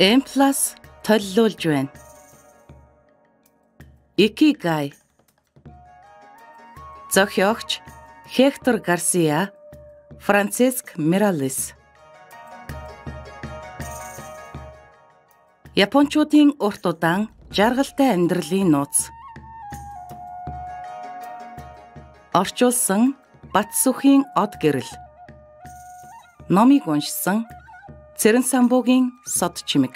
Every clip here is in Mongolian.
Эмплас толилуулж байна. Икигай. Зохиогч Хектор Гарсиа, Франциск Миралис. Япончуудын урт удаан жаргалтай амьдралын нууц. Орчуулсан Батсүхийн од гэрэл. Номыг уншсан Цэрэн самбуугийн сод чимэг.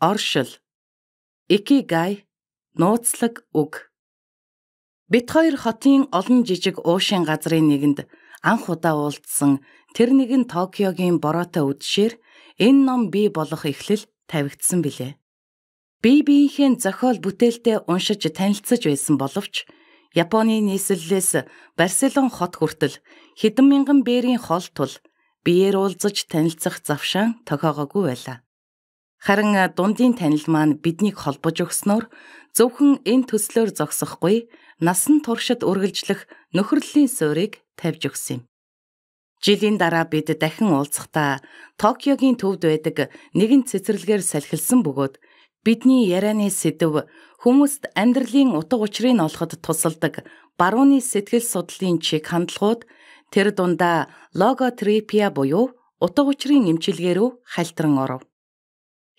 Оршил. Икигай нууцлаг үг. Бид хоёр хотын олон жижиг уушийн газрын нэгэнд анх удаа уулзсан тэр нэгэн Токиогийн бороотой үдшээр энэ ном бий болох эхлэл тавигдсан билээ. Бие биеийнхээ зохиол бүтээлтэй уншиж танилцсаж байсан боловч Японы нийслэлээс Барселон хот хүртэл хэдэн мянган бээрийн хол тул биеэр уулзаж танилцах завшаан тохиогоогүй байлаа. Харин дундын танил маань биднийг холбож өгснөөр зөвхөн энэ төслөөр зогсохгүй насан туршид үргэлжлэх нөхөрлөлийн суурийг тавьж өгсөн юм. Жилийн дараа бид дахин уулзахдаа Токиогийн төвд байдаг нэгэн цэцэрлэгээр салхилсан бөгөөд бидний ярианы сэдв хүмүүст амьдралын утга учирыг олоход тусалдаг барууны сэтгэл судлалын чиг хандлагууд тэр дундаа логотерапия буюу утга учирын эмчилгээ рүү хальтран оров.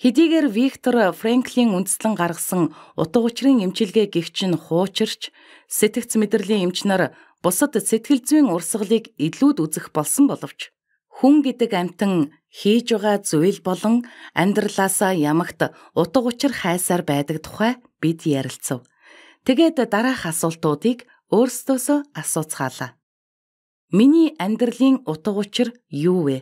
Хэдийгээр Виктор Фрэнклийн үндэслэн гаргасан утга учирын эмчилгээ гэгч нь хуучирч, сэтгц мэдрэлийн эмч нар бусад сэтгэл зүйн урсгалыг илүүд үзэх болсон боловч хүн гэдэг амтан хийж байгаа зүйл болон амьдралаасаа ямагт утга учир хайсаар байдаг тухай бид ярилцав. Тэгээд дараах асуултуудыг өөрсдөөсөө асууцгаалаа. Миний амьдралын утга учир юу вэ?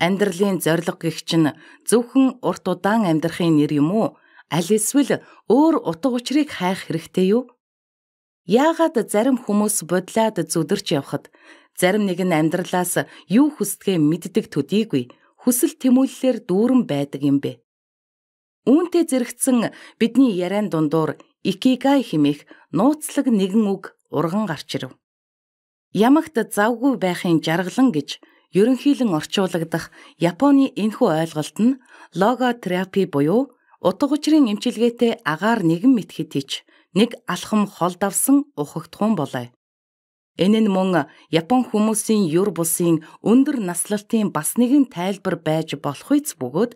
Амьдралын зориг гэх чинь зөвхөн урт удаан амьдрахын нэр юм уу? Аль эсвэл өөр утга учирыг хайх хэрэгтэй юу? Яагаад зарим хүмүүс бодлоод зүдэрч явхад зарим нэг нь амьдралаас юу хүсдгээ мэддэг төдийгүй хүсэл тэмүүллээр дүүрэн байдаг юм бэ? Үүнтэй зэрэгцэн бидний яриан дундуур икигай хэмээх нууцлаг нэгэн үг урган гарч ирв. Ямагт завгүй байхын жаргалан гэж ерөнхийлөн орчуулагдах Японы энэхүү ойлголт нь логотерапи буюу утга учирын эмчилгээтэй агаар нэгэн мэт хэтэж нэг алхам хол давсан ухагтхуун болоо. Энэ нь мөн Япон хүмүүсийн юр бусын өндөр наслалтын бас нэгэн тайлбар байж болох үйц бөгөөд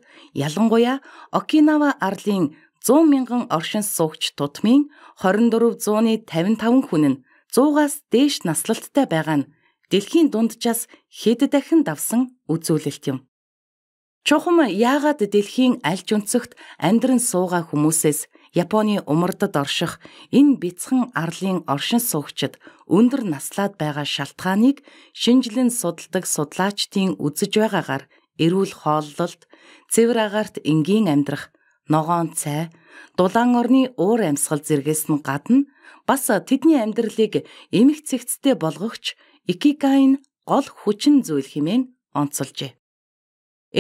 ялангуяа Окинава арлын 100 мянган оршин суугч тутмын 2455 хүн нь 100-аас дээш наслалттай байгаа нь дэлхийн дунджаас хэд дахин давсан үзүүлэлт юм. Чухам яагаад дэлхийн аль ч өнцөгт амьдран суугаа хүмүүсээс Японы умардд орших энэ бяцхан арлын оршин суугчид өндөр наслаад байгаа шалтгааныг шинжилэн судалдаг судлаачдын үзэж байгаагаар эрүүл хооллолт, цэвэр агаарт энгийн амьдрах, ногоон цай, дулаан орны уур амьсгал зэргээс нь гадна бас тэдний амьдралыг эмх цэгцтэй болгогч Икигай нь гол хүчин зүйл хэмээн онцолжээ.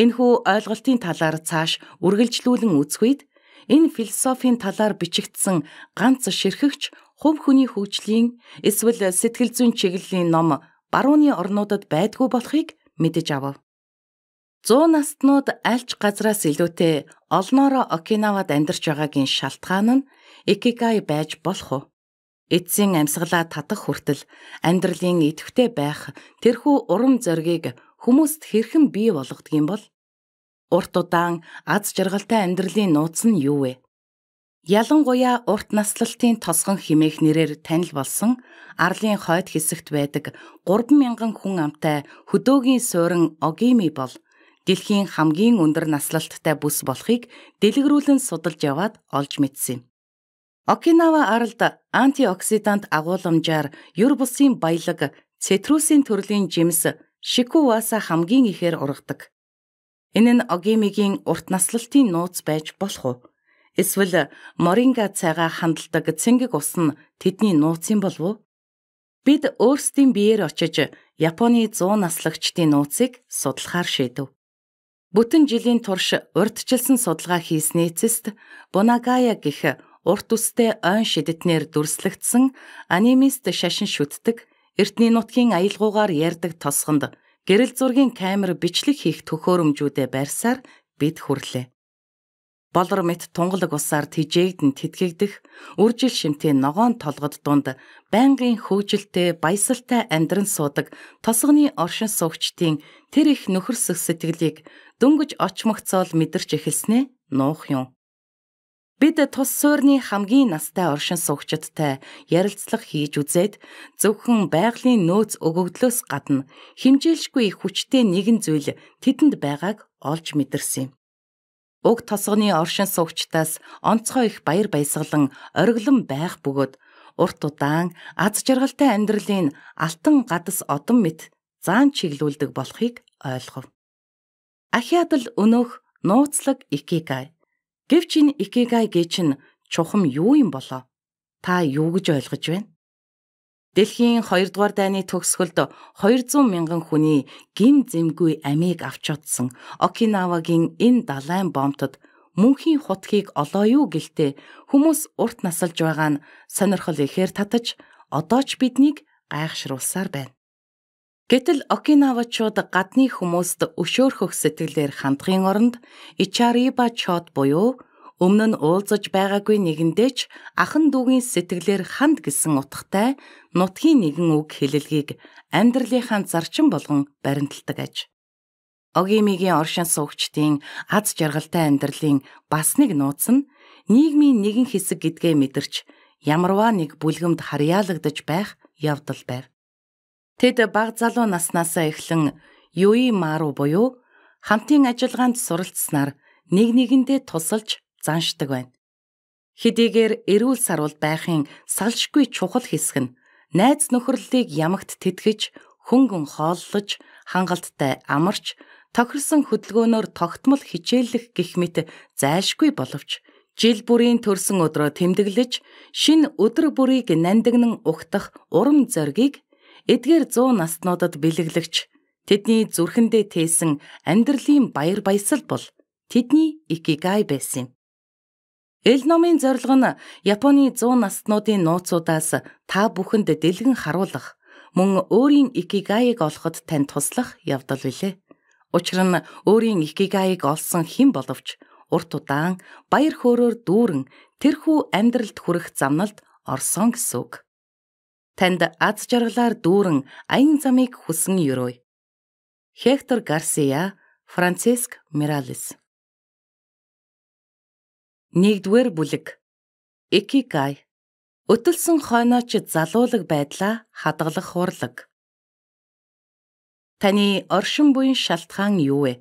Энэхүү ойлголтын талаар цааш үргэлжлүүлэн үзэх үед энэ философийн талаар бичигдсэн ганц ширхэгч хувь хүний хөгжлийн эсвэл сэтгэл зүйн чиглэлийн ном барууны орнуудад байдгүй болохыг мэдэж авав. 100 наснууд альч газраас илүүтэй олноро Окинавад амьдарч байгаагийн шалтгаан нь икигай байж болох уу? эцсийн амьсгалаа татах хүртэл амьдралын идэвхтэй байх тэрхүү урам зориг хүмүүст хэрхэн бий болгодгийн бол урт удаан аз жаргалтай амьдралын нууц нь юу вэ? Ялангуяа урт наслалтын тосгон химээх нэрээр танил болсон Арлын хойд хэсэгт байдаг 3000 хүн амтай хөдөөгийн суурин Огими бол дэлхийн хамгийн өндөр наслалттай бүс болохыг дэлгэрүүлэн судалж яваад олж мэдсэн юм. Окинава аралд антиоксидант агуулмжаар юр булсын баялаг, цитрусийн төрлийн жимс, шикуваса хамгийн ихээр ургадаг. Энэ нь огимигийн урт наслалтын нууц байж болох уу? Эсвэл моринга цайгаа хандлагдаг цэнгэг ус нь тэдний нууц юм болов уу? Бид өөрсдийн биеэр очиж Японы 100 наслагчдын нууцыг судлахаар шийдэв. Бүтэн жилийн турш урдчилсан судалгаа хийснээцэст Бунагая гэх урт үстэй ойн шидэтнээр дүрслэгдсэн анимист шашин шүтдэг эртний нутгийн аялгуугаар ярддаг тосгонд гэрэл зургийн камер бичлэг хийх төхөөрөмжүүдэд барьсаар бид хүрлээ. Болор мэт тунгалаг усаар тижээгдэн тэтгэгдэх үржил шимтэй ногоон толгод дунд байнгын хөвжөлтэй баясалтай амьдран суудаг тосгоны оршин суугчдын тэр их нөхөрсөх сэтгэлийг дөнгөж очмогцоол мэдэрч эхэлснээ нуух юм. Бид тус суурны хамгийн настай оршин суугчдтай ярилцлага хийж үзээд зөвхөн байгалийн нөөц өгөгдлөөс гадна хэмжээлшгүй их хүчтэй нэгэн зүйл тэдэнд байгааг олж мэдэрсэн юм. Уг тосгоны оршин суугчдаас онцгой их баяр баясгалан ориглон байх бөгөөд урт удаан аз жаргалтай амьдралын алтан гадас одон мэт заан чиглүүлдэг болохыг ойлгов. Ахиадл өнөөх нууцлаг икигай Гэвч энэ икигай гэж нь чухам юу юм болоо? Та юу гэж ойлгож байна? Дэлхийн 2 дугаар дайны төгсгөлд 200 мянган хүний гим зэмгүй амийг авч чадсан Окинавагийн энэ далайн бомтод мөнхийн хутгийг олоо юу гэлтэй хүмүүс урт насалж байгаа нь сонирхол ихээр татаж одоо ч биднийг гайхшруулсаар байна. Гэтэл Окинавачууд гадны хүмүүст өшөөрхөх сэтгэлээр хандхын оронд Ичариба чод буюу өмнө нь уулзаж байгаагүй нэгэндээч ахан дүүгийн сэтгэлээр ханд гэсэн утгатай нутгийн нэгэн үг хэлэлгийг амьдралынхаа зарчим болгон баримталдаг аж. Огимигийн оршин суугчдын аз жаргалтай амьдралын бас нэг нууц нь нийгмийн нэгэн хэсэг гэдгээ мэдэрч ямарваа нэг бүлгэмд харьяалагдаж байх явдал байв. Тэд баг залуу наснаасаа эхлэн Юи Мару буюу хамтын ажиллагаанд суралцсанаар нэг нэгэндээ тусалж заншдаг байна. Хэдийгээр эрүүл сарвал байхын салшгүй чухал хэсэг нь найз нөхөрлөлийг ямагт тэтгэж, хөнгөн хооллож, хангалттай амарч, тохирсон хөдөлгөөнөөр тогтмол хичээллэх гих мэт зайлшгүй боловч жил бүрийн төрсөн өдрөө тэмдэглэж, шин өдөр бүрийг нандинн ухтах урам зориг эдгээр 100 наснуудад бэлэглэгч тэдний зүрхэндээ тээсэн амьдралын баяр баясал бол тэдний икигай байсан юм. Эл номын зорилго нь Японы 100 наснуудын нууцудаас та бүхэнд дэлгэн харуулах, мөн өөрийн икигайг олоход тань туслах явдал билээ. Учир нь өөрийн икигайг олсон хэн боловч урт удаан баяр хөөрөөр дүүрэн тэрхүү амьдралд хүрэх замналд орсон гэсэн үг танд аз жаргалаар дүүрэн аян замыг хүсэн юрой. Хектор Гарсия, Франциск Миралес. Нэгдүгээр бүлэг. Экикай. Өтөлсөн хойноч залуулаг байдлаа хадгалах хурлаг. Таны оршин буйн шалтгаан юу вэ?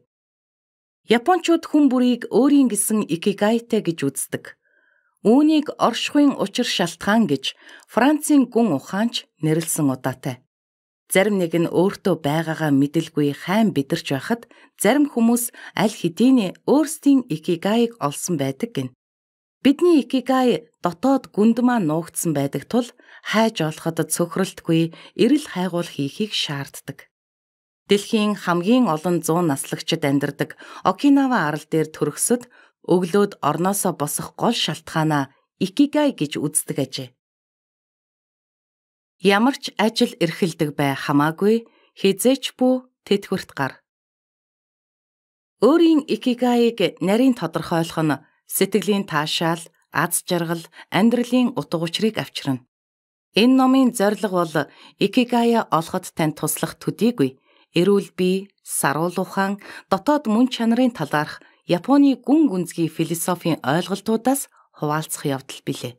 Япончууд хүн бүрийг өөрийн гэсэн икигайтай гэж үздэг. Үүнийг оршихуйн учир шалтгаан гэж Францын гүн ухаанч нэрлсэн удаатай. Зарим нэг нь өөртөө байгаагаа мэдэлгүй хайн бидэрч байхад зарим хүмүүс аль хэдийн өөрсдийн икигайг олсон байдаг гин. Бидний икигай дотоод гүнд маа нуугдсан байдаг тул хайж олоход цөхрөлтгүй эрэл хайгуул хийхийг шаарддаг. Дэлхийн хамгийн олон 100 наслагчид амьдардаг Окинава арал дээр төрөсөд өглөөд орноосоо босох гол шалтгаанаа икигай гэж үздэг ажээ. Ямар ч ажил эрхэлдэг бай хамаагүй хизээч бүү тэтгэврт гар. Өөрийн икигайг нарийн тодорхойлох нь сэтгэлийн таашаал, аз жаргал, амьдралын утга учирыг авчирна. Энэ номын зорилго бол икигая олоход тань туслах төдийгүй эрүүл бие, саруул ухаан, дотоод мөн чанарын талаарх Японы гүн гүнзгий философийн ойлголтуудаас хуваалцах явдал билээ.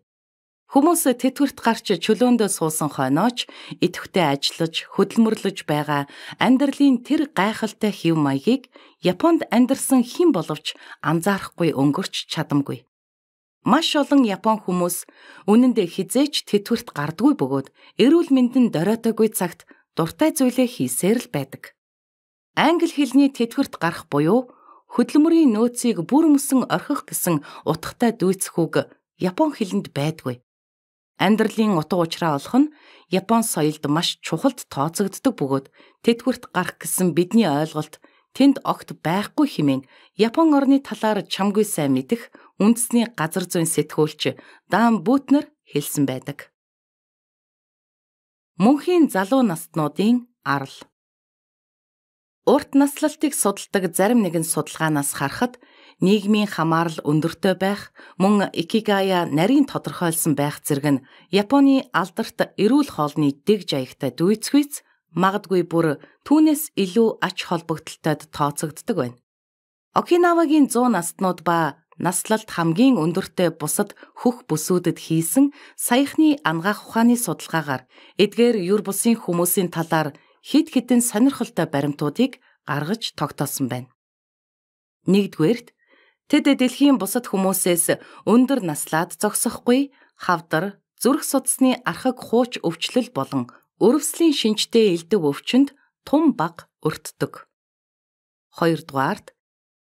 Хүмүүс тэтгэврт гарч чөлөөндөө суусан хойноч идэвхтэй ажиллаж, хөдөлмөрлөж байгаа амьдралын тэр гайхалтай хэв маягийг Японд амьдарсан хэн боловч анзаарахгүй өнгөрч чадамгүй. Маш олон Япон хүмүүс үнэн дээр хизээч тэтгэврт гардгүй бөгөөд эрүүл мэндэн доройтойгүй цагт дуртай зүйлээ хийсээр л байдаг. Англи хэлний тэтгэврт гарах буюу хөдөлмөрийн нөөцийг бүр өмсөн орхих гэсэн утгатай дүйцэхүүг Япон хэлэнд байдгүй. Амьдралын утга учраа олох нь Япон соёлд маш чухалд тооцогддог бөгөөд тэтгэврт гарах гэсэн бидний ойлголт тэнд огт байхгүй хэмээн Япон орны талаар чамгүй сайн мэдэх үндэсний газар зүйн сэтгүүлч Дан Бүтнер хэлсэн байдаг. Мөнхийн залуу наснуудын арал Урт наслалтыг судалдаг зарим нэгэн судалгаанаас харахад нийгмийн хамаарал өндөртэй байх, мөн икигая нарийн тодорхойлсон байх зэрэг нь Японы алдарт эрүүл хоолны дэг жаягтай дүйцхүйц магадгүй бүр түүнээс илүү ач холбогдолтойд тооцогддог байна. Окинавагийн 100 наснууд ба наслалт хамгийн өндөртэй бусад хөх бүсүүдэд хийсэн саяхны ангаах ухааны судалгаагаар эдгээр юр бусын хүмүүсийн талаар хид хідэн сонирхолтой баримтуудыг гаргаж тогтоосон байна. Нэгдүгээрт тэд дэлхийн бусад хүмүүсээс өндөр наслаад зогсохгүй хавдар зүрх судасны архаг хууч өвчлөл болон өрөвслийн шинжтэй элдв өвчөнд тун баг өртдөг. Хоёрдугаарт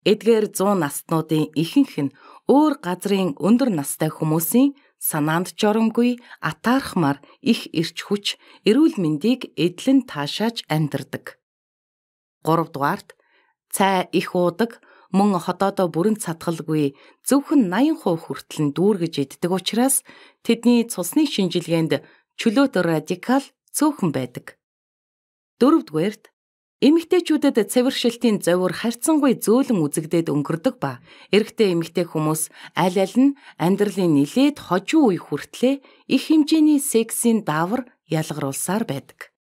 эдгээр 100 наснуудын ихэнх нь өөр газрын өндөр настай хүмүүсийн санаанд жоромгүй атаархмаар их эрч хүч эрүүл мэндийг эдлэн таашааж амьдардаг. 3 дугаарт цай их уудаг мөн хотоодоо бүрэн цатгалгүй зөвхөн 80% хүртэл нь дүүргэж иддэг учраас тэдний цусны шинжилгээнд чөлөөт радикал цөөхөн байдаг. Дөрөвдүгээрт Эмэгтэйчүүдэд цэвэршилтийн зовур харьцангуй зөөлөн үзэгдээд өнгөрдөг ба эрэгтэй эмэгтэй хүмүүс аль аль нь амьдралын нилээд хожуу үе хүртлээр их хэмжээний сексийн даавар ялгаруулсаар байдаг.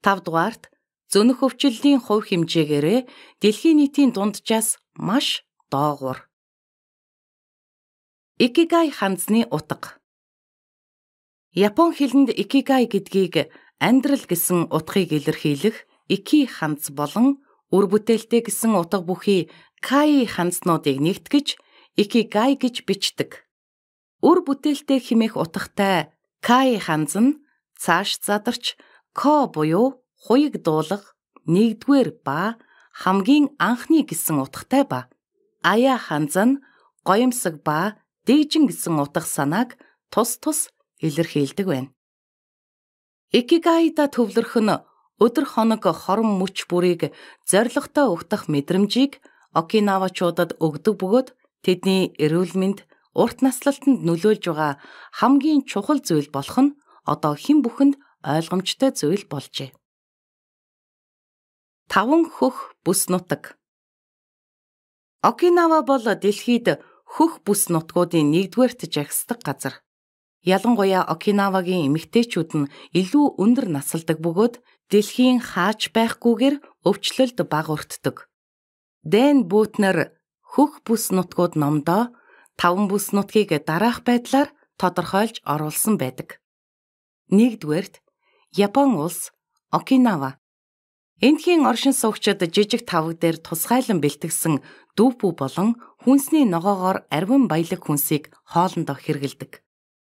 5 дугаарт зөнөх өвчлөлийн хувь хэмжээгээрээ дэлхийн нийтийн дунджаас маш доогуур. Икигай ханзны утга. Япон хэлэнд икигай гэдгийг амьдрал гэсэн утгыг илэрхийлэх Ики ханц болон үр бүтээлтэй гэсэн утга бүхий Каи ханцнуудыг нэгтгэж Икигай гэж бичдэг. Үр бүтээлтэй химэх утгатай Каи ханц нь цааш задарч ко буюу хуйг дуулах нэгдүгээр ба хамгийн анхны гэсэн утгатай ба. Ая ханц нь гоёмсог ба дээжин гэсэн утга санааг тус тус илэрхийлдэг байна. Икигайда төвлөрөх нь өдөр хоног хорон мөч бүрийг зоригтой өгдөх мэдрэмжийг Окинавачуудад өгдөг бөгөөд тэдний эрүүл мэнд урт наслалтанд нөлөөлж байгаа хамгийн чухал зүйл болох нь одоо хэн бүхэнд ойлгомжтой зүйл болжээ. Таван хөх бүс нутаг. Окинава бол дэлхийд хөх бүс нутгуудын нэгдүгээрт жагсдаг газар. Ялангуяа Окинавагийн эмэгтэйчүүд нь илүү өндөр насалдаг бөгөөд дэлхийн хаач байхгүйгээр өвчлөлд баг өртдөг. Дэн Бүүтнер хөх бүс нутгууд номдоо таван бүс нутгийг дараах байдлаар тодорхойлж оруулсан байдаг. Нэгдүгээрт Япон улс Окинава. Эндхийн оршин суугчид жижиг тавг дээр тусгайлан бэлтгэсэн дүүпүү болон хүнсний ногоогоор арвин баялаг хүнсийг хоолндоо хэргэлдэг.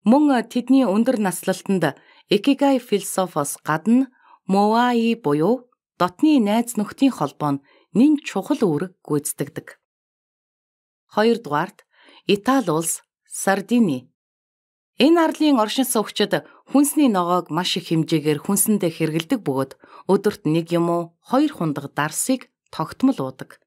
Мөн э, тэдний өндөр наслалтанд Икигай философос гадна Моваи буюу дотны найз нөхдийн холбоо нь нэн чухал үүрэг гүйцэтгэдэг. 2 дугаарт Итали улс Сардини. Энэ арлын оршин суугчид хүнсний ногоог маш их хэмжээгээр хүнсэндээ хэргэлдэг бөгөөд өдөрт нэг юм уу хоёр хундаг дарсыг тогтмол уудаг.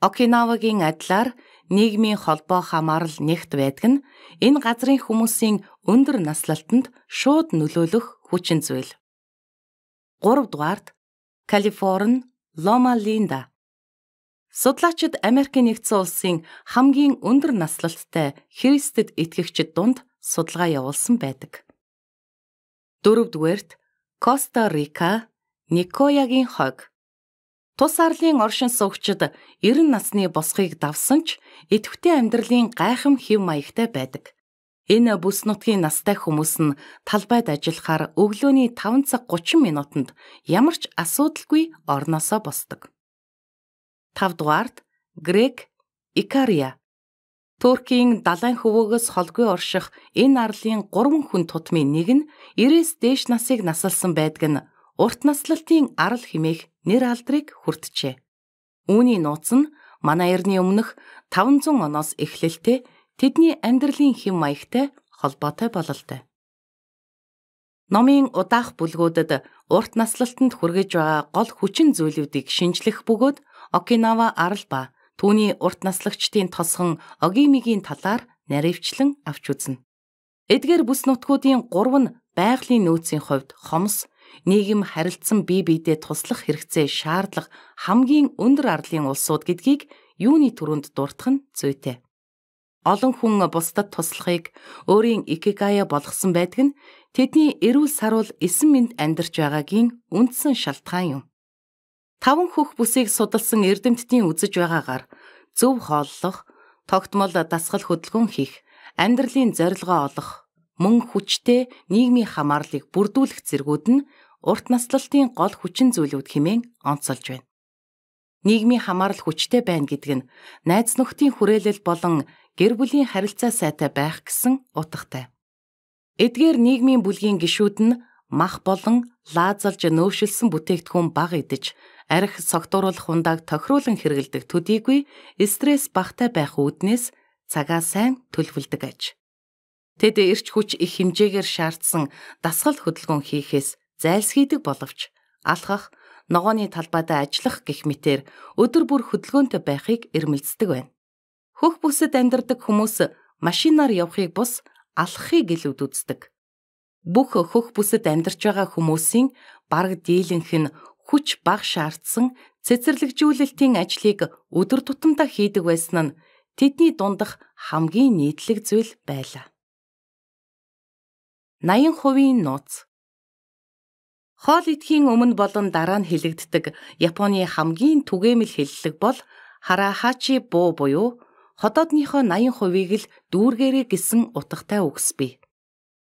Окинавагийн адилаар нийгмийн холбоо хамаарал нэгт байдаг нь энэ газрын хүмүүсийн өндөр наслалтанд шууд нөлөөлөх хүчин зүйл. 3 дугаард Калифорни, Лома Линда. Судлаачид Америкийн нэгдсэн улсын хамгийн өндөр наслалттай Христэд итгэгчид дунд судалгаа явуулсан байдаг. 4 дугаарт Коста Рика, Никоягийн хог. Тус арлын оршин суугчид 90 насны босхийг давсан ч идэвхтэй амьдралын гайхам хэв маягтай байдаг. Энэ бүс нутгийн настай хүмүүс нь талбайд ажиллахаар өглөөний 5 цаг 30 минутанд ямар ч асуудалгүй орносоо босдог. 5 дугаард Грек Икария Туркийн далайн хөвөөгөөс холгүй орших энэ арлын 3 хүн тутмын нэг нь 90-с дээш насыг насалсан байдаг нь урт наслалтын арал хэмээх нэр алдрыг хүртжээ. Үүний нууц нь манай эртний өмнөх 500 оноос эхлэлтэй тэдний амьдралын хэм маягтай холбоотой бололтой. Номын удаах бүлгүүдэд урт наслалтанд хүргэж байгаа гол хүчин зүйлүүдийг шинжлэх бөгөөд Окинава арал ба түүний урт наслагчдын тосгон Огимигийн талаар наривчлан авч үзнэ. Эдгээр бүс нутгуудын гурав нь байгалийн нөөцийн хувьд хомс, нийгэм харилцсан бие биедээ туслах хэрэгцээ шаардлага хамгийн өндөр арлын улсууд гэдгийг юуны төрөнд дуртах нь зүйтэй. Олон хүн бусдад туслахыг өөрийн икигая болгосон байдаг нь тэдний эрүүл саруул эсэн мэнд амьдарч байгаагийн үндсэн шалтгаан юм. Таван хөх бүсийг судалсан эрдэмтдийн үзэж байгаагаар зөв хооллох, тогтмол дасгал хөдөлгөөн хийх, амьдралын зорилгоо олох, мөн хүчтэй нийгмийн хамаарлыг бүрдүүлэх зэргүүд нь урт наслалтын гол хүчин зүйлүүд хэмээн онцолж байна. Нийгмийн хамаарал хүчтэй байна гэдэг нь найз нөхдийн хүрээлэл болон гэр бүлийн харилцаа сайтай байх гэсэн утгатай. Эдгээр нийгмийн бүлгийн гишүүд нь мах болон лаазалж нөөшилсэн бүтээгдэхүүн баг идэж арх согтууруулах хундааг тохируулан хэрэгэлдэг төдийгүй стресс багтай байх үүднээс цагаа сайн төлөвлөдөг аж. Тэд эрч хүч их хэмжээгээр шаардсан дасгал хөдөлгөөн хийхээс зайлсхийдэг боловч алхах, ногооны талбайдаа ажиллах гэх мэтэр өдөр бүр хөдөлгөөнтэй байхыг эрмэлздэг байна. Хөх бүсэд амьдардаг хүмүүс машинаар явахыг бус алхахыг илүү дүздэг. Бүх хөх бүсэд амьдарч байгаа хүмүүсийн бараг дийлэнх нь хүч бага шаардсан цэцэрлэгжүүлэлтийн ажлыг өдөр тутамдаа хийдэг байсан нь тэдний дундах хамгийн нийтлэг зүйл байлаа. 80% нууц Хоол идэхийн өмнө болон дараа нь хэлэгддэг Японы хамгийн түгээмэл хэллэг бол Харахачи буу буюу ходоодныхоо 80%-ийг л дүүргээрээ гисэн утгатай үгс бий.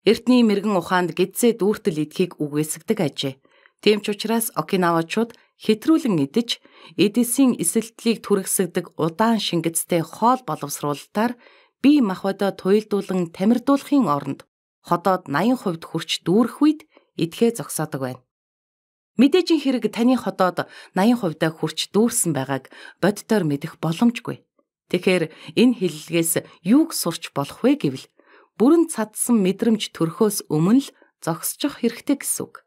Эртний мэрэгэн ухаанд гидсээ дүүртэл идэхийг үгээсгдэг ажээ. Тийм ч учраас Окинавачууд хэтрүүлэн идэж, эдэсийн эсэлтлийг түргэсгдэг удаан шингэцтэй хоол боловсруулалтаар бие махбодоо туйлдуулан тамирдуулахын оронд ходоод 80% хүрч дүүрэх үед эдгээ зогсоодог байна. Мэдээж хэрэг таны ходоод 80% даа хүрч дүүрсэн байгааг боддоор мэдэх боломжгүй. Тэгэхээр энэ хиллэгээс юуг сурч болох вэ гэвэл бүрэн цадсан мэдрэмж төрхөөс өмнө л зогсчих хэрэгтэй гэсэн үг.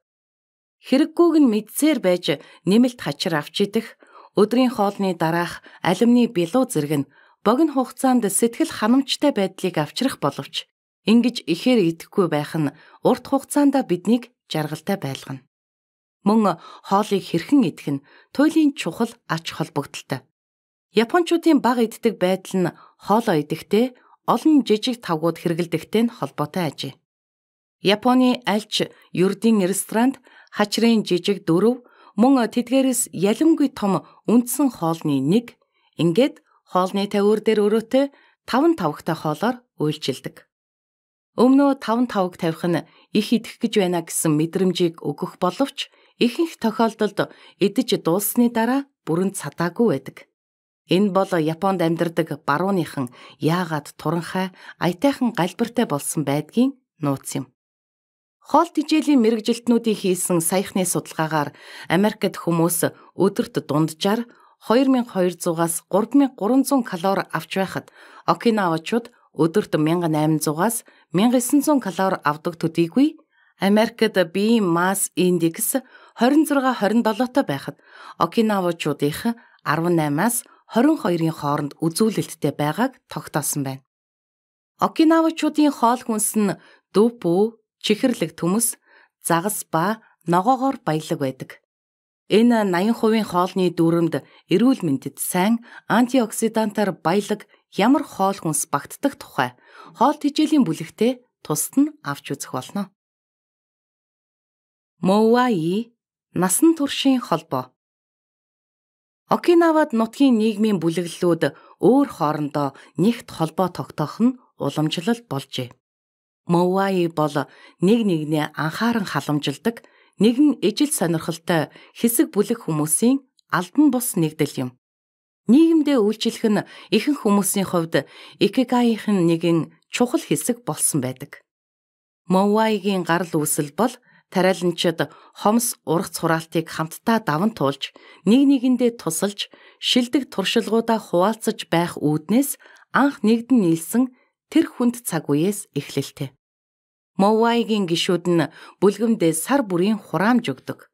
Хэрэггүйг нь мэдсээр байж нэмэлт хачир авч идэх, өдрийн хоолны дараах алимны билүү зэрэг нь богино хугацаанд сэтгэл ханамжтай байдлыг авчрах боловч ингэж ихээр идэхгүй байх нь урт хугацаанд биднийг жаргалтай байлгана. Мөн хоолыг хэрхэн идэх нь туйлын чухал ач холбогдолтой. Япончуудын бага иддэг байдал нь хоолоо идэхдээ олон жижиг тавгууд хэрэглэдэгтэй нь холбоотой ажээ. Японы альч ердийн ресторанд хачрын жижиг дөрөв мөн тэдгээрээс ялимгүй том үндсэн хоолны нэг ингээд хоолны тавиур дээр өрөөтэй таван тавхтай хоолоор үйлчилдэг. Өмнөө 5-5-ыг тавих нь их идэх гэж байна гэсэн мэдрэмжийг өгөх боловч ихэнх тохиолдолд идэж дууссаны дараа бүрэн цадаагүй байдаг. Энэ бол Японд амьдардаг барууныхан яагаад туранхай аятайхан галбартай болсон байдгийн нууц юм. Хоол тэжээлийн мэрэгжилтнүүдийн хийсэн саяхны судалгаагаар Америкт хүмүүс өдөрт дунджаар 2200-аас 3300 калори авч байхад Окинавачууд өдөрт 1800-аас 1900 калори авдаг төдийгүй Америкт бие масс индекс 26-27-т байхад Окинавчуудынх 18-аас 22-ын хооронд үзүүлэлттэй байгааг тогтоосон байна. Окинавчуудын хоол хүнс нь дөв бүү, чихэрлэг төмөс, загас ба ногоогоор баялаг байдаг. Энэ 80% хоолны дүрмд эрүүл мэндэд сайн антиоксидантаар баялаг ямар хоол хүнс багтдаг тухай хоол тэжээлийн бүлэгтээ тусад нь авч үзэх болно. Моваи насан туршийн холбоо Окинавад нутгийн нийгмийн бүлэглэлүүд өөр хоорондоо нэгт холбоо тогтоох нь уламжлал болжээ. Моваи бол нэг нэгнээ анхааран халамжилдаг нэгэн ижил сонирхолтой хэсэг бүлэг хүмүүсийн алдан бус нэгдэл юм. Нийгэмдээ үйлчлэх нь ихэнх хүмүүсийн хувьд икигайхийн нэгэн чухал хэсэг болсон байдаг. Мовайгийн гарал үүсэл бол тарайланчид хомс ургац хураалтыг хамтдаа даван туулж, нэг нэгэндээ тусалж, шилдэг туршилгуудаа хуваалцаж байх үүднээс анх нэгдэн нийлсэн тэр хүнд цаг үеэс эхлэлтэй. Мовайгийн гишүүд нь бүлгэмдээ сар бүрийн хураамж өгдөг.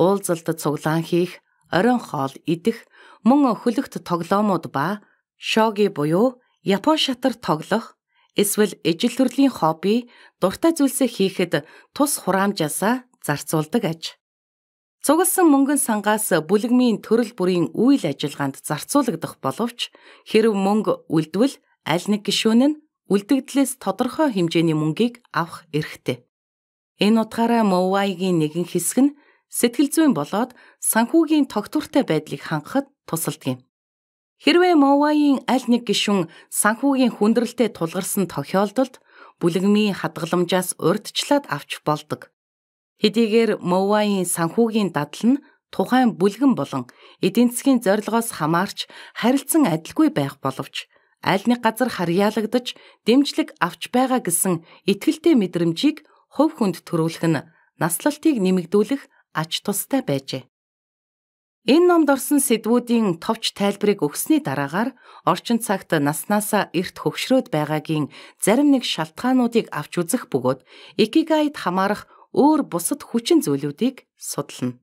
Уулзалтад цуглаан хийх, орон хоол идэх, мөн хөлөгт тоглоомууд ба шоги буюу Япон шатар тоглох, эсвэл ижил төрлийн хобби, дуртай зүйлсээ хийхэд тус хураамжаасаа зарцуулдаг аж. Цугласан мөнгөн сангаас бүлэгмийн төрөл бүрийн үйл ажиллагаанд зарцуулагдах боловч хэрв мөнгө үлдвэл аль нэг гишүүн нь үлдэгдлээс тодорхой хэмжээний мөнгийг авах эрхтэй. Энэ утгаараа Мовайгийн нэгэн хэсэг нь сэтгэл зүйн болоод санхүүгийн тогтвортой байдлыг хангахад тусалдаг юм. Хэрвээ Мовайгийн аль нэг гишүүн санхүүгийн хүндрэлтэд тулгарсан тохиолдолд бүлэгмийн хадгаламжаас урдчлаад авч болдог. Хэдийгээр Мовайгийн санхүүгийн дадал нь тухайн бүлгэн болон эдийн засгийн зорилгоос хамаарч харилцан адилгүй байх боловч аль нэг газар харьяалагдаж дэмжлэг авч байгаа гэсэн итгэлтэй мэдрэмжийг хувь хүнд төрүүлэх нь наслалтыг нэмэгдүүлэх ач тустай байжээ. Энэ номд орсон сэдвүүдийн товч тайлбарыг өгсний дараагаар орчин цагт наснаасаа эрт хөгшрөөд байгаагийн зарим нэг шалтгаануудыг авч үзэх бөгөөд икигайд хамаарах өөр бусад хүчин зүйлүүдийг судлана.